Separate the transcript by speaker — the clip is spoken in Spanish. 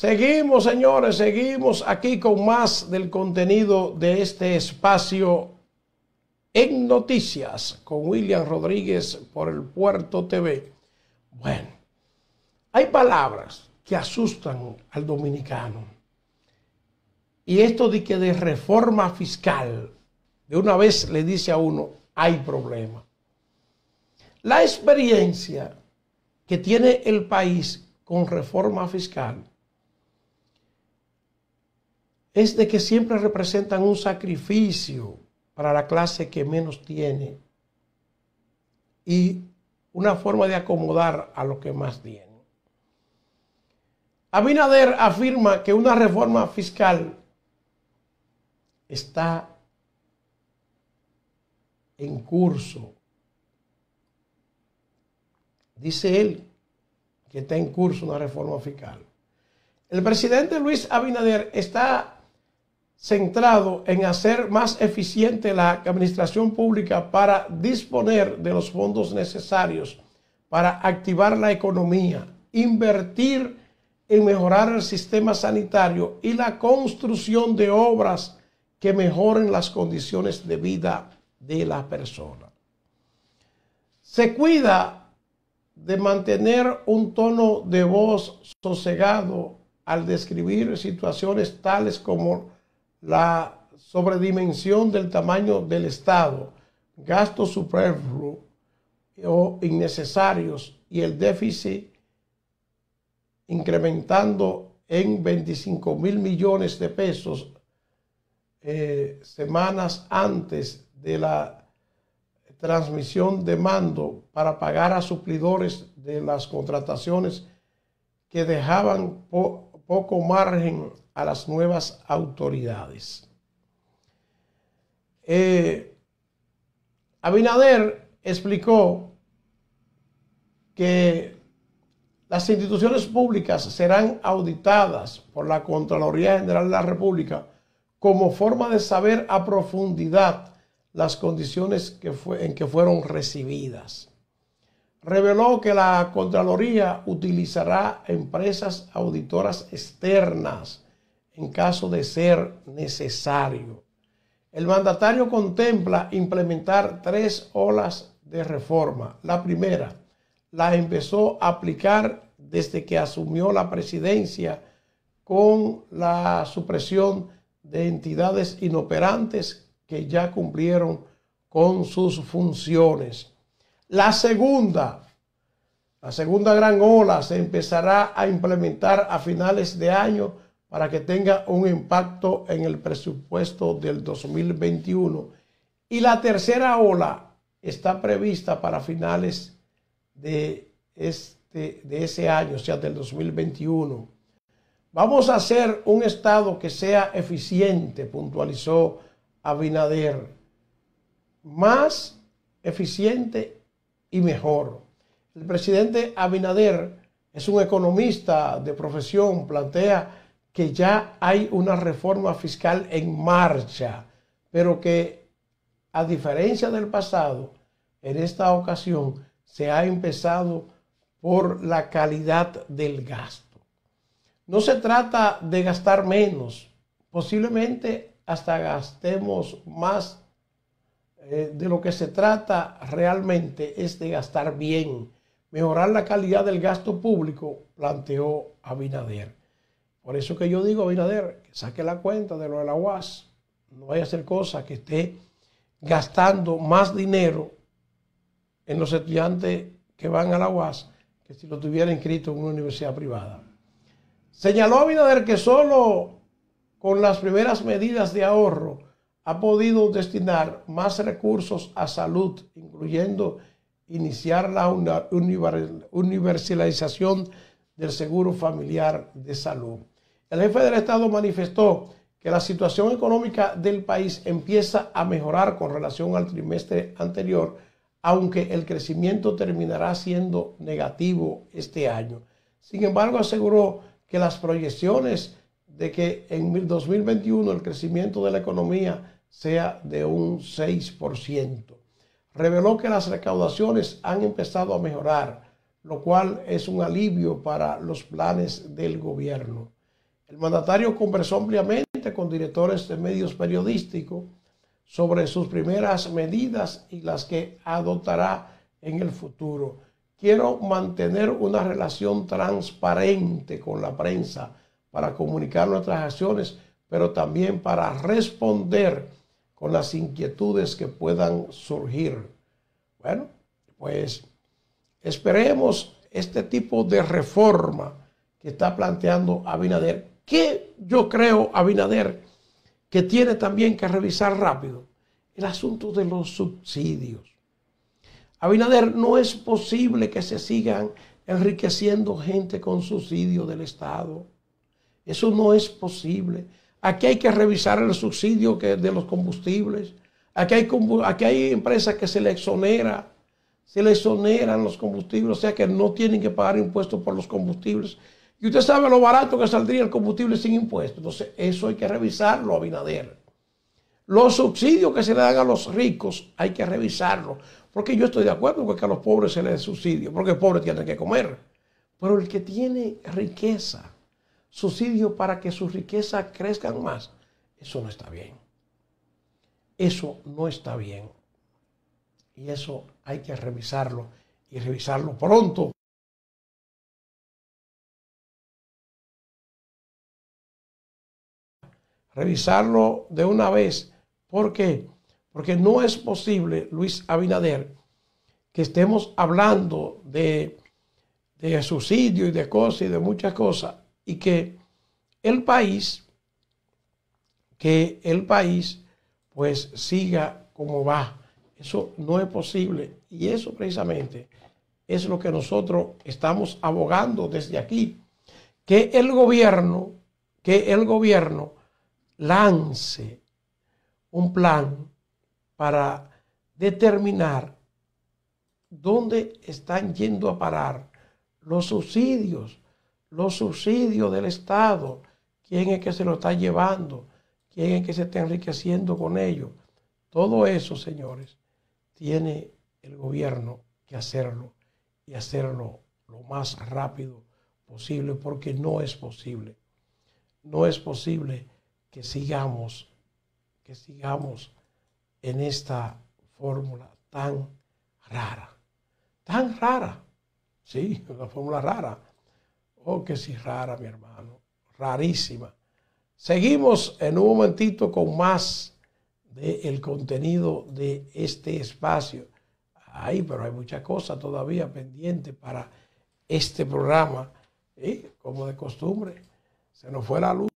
Speaker 1: Seguimos, señores, seguimos aquí con más del contenido de este espacio en noticias con William Rodríguez por el Puerto TV. Bueno, hay palabras que asustan al dominicano. Y esto de que de reforma fiscal, de una vez le dice a uno, hay problema. La experiencia que tiene el país con reforma fiscal es de que siempre representan un sacrificio para la clase que menos tiene y una forma de acomodar a los que más tienen. Abinader afirma que una reforma fiscal está en curso. Dice él que está en curso una reforma fiscal. El presidente Luis Abinader está centrado en hacer más eficiente la administración pública para disponer de los fondos necesarios para activar la economía, invertir en mejorar el sistema sanitario y la construcción de obras que mejoren las condiciones de vida de la persona. Se cuida de mantener un tono de voz sosegado al describir situaciones tales como la sobredimensión del tamaño del Estado, gastos superfluos o innecesarios y el déficit incrementando en 25 mil millones de pesos eh, semanas antes de la transmisión de mando para pagar a suplidores de las contrataciones que dejaban por poco margen a las nuevas autoridades. Eh, Abinader explicó que las instituciones públicas serán auditadas por la Contraloría General de la República como forma de saber a profundidad las condiciones en que fueron recibidas reveló que la Contraloría utilizará empresas auditoras externas en caso de ser necesario. El mandatario contempla implementar tres olas de reforma. La primera la empezó a aplicar desde que asumió la presidencia con la supresión de entidades inoperantes que ya cumplieron con sus funciones. La segunda, la segunda gran ola se empezará a implementar a finales de año para que tenga un impacto en el presupuesto del 2021. Y la tercera ola está prevista para finales de, este, de ese año, o sea, del 2021. Vamos a hacer un Estado que sea eficiente, puntualizó Abinader, más eficiente y mejor. El presidente Abinader es un economista de profesión, plantea que ya hay una reforma fiscal en marcha, pero que a diferencia del pasado, en esta ocasión se ha empezado por la calidad del gasto. No se trata de gastar menos, posiblemente hasta gastemos más eh, de lo que se trata realmente es de gastar bien, mejorar la calidad del gasto público, planteó Abinader. Por eso que yo digo, Abinader, que saque la cuenta de lo de la UAS. No vaya a ser cosa que esté gastando más dinero en los estudiantes que van a la UAS que si lo tuviera inscrito en una universidad privada. Señaló Abinader que solo con las primeras medidas de ahorro ha podido destinar más recursos a salud, incluyendo iniciar la universalización del seguro familiar de salud. El jefe del Estado manifestó que la situación económica del país empieza a mejorar con relación al trimestre anterior, aunque el crecimiento terminará siendo negativo este año. Sin embargo, aseguró que las proyecciones de que en 2021 el crecimiento de la economía sea de un 6%. Reveló que las recaudaciones han empezado a mejorar, lo cual es un alivio para los planes del gobierno. El mandatario conversó ampliamente con directores de medios periodísticos sobre sus primeras medidas y las que adoptará en el futuro. Quiero mantener una relación transparente con la prensa, para comunicar nuestras acciones, pero también para responder con las inquietudes que puedan surgir. Bueno, pues esperemos este tipo de reforma que está planteando Abinader, que yo creo, Abinader, que tiene también que revisar rápido el asunto de los subsidios. Abinader, no es posible que se sigan enriqueciendo gente con subsidios del Estado. Eso no es posible. Aquí hay que revisar el subsidio de los combustibles. Aquí hay, aquí hay empresas que se le exonera, se le exoneran los combustibles, o sea que no tienen que pagar impuestos por los combustibles. Y usted sabe lo barato que saldría el combustible sin impuestos. Entonces, eso hay que revisarlo, Abinader. Los subsidios que se le dan a los ricos hay que revisarlo, Porque yo estoy de acuerdo con que a los pobres se les subsidia subsidio, porque el pobre tiene que comer. Pero el que tiene riqueza, subsidio para que sus riquezas crezcan más. Eso no está bien. Eso no está bien. Y eso hay que revisarlo y revisarlo pronto. Revisarlo de una vez. ¿Por qué? Porque no es posible, Luis Abinader, que estemos hablando de, de subsidio y de cosas y de muchas cosas y que el país, que el país pues siga como va. Eso no es posible y eso precisamente es lo que nosotros estamos abogando desde aquí, que el gobierno, que el gobierno lance un plan para determinar dónde están yendo a parar los subsidios los subsidios del Estado, quién es que se lo está llevando, quién es que se está enriqueciendo con ellos. Todo eso, señores, tiene el gobierno que hacerlo y hacerlo lo más rápido posible porque no es posible. No es posible que sigamos,
Speaker 2: que sigamos
Speaker 1: en esta fórmula tan rara, tan rara, sí, una fórmula rara Oh, que sí, rara, mi hermano. Rarísima. Seguimos en un momentito con más del contenido de este espacio. Ahí, pero hay muchas cosas todavía pendientes para este programa. ¿eh? Como de costumbre, se nos fue la luz.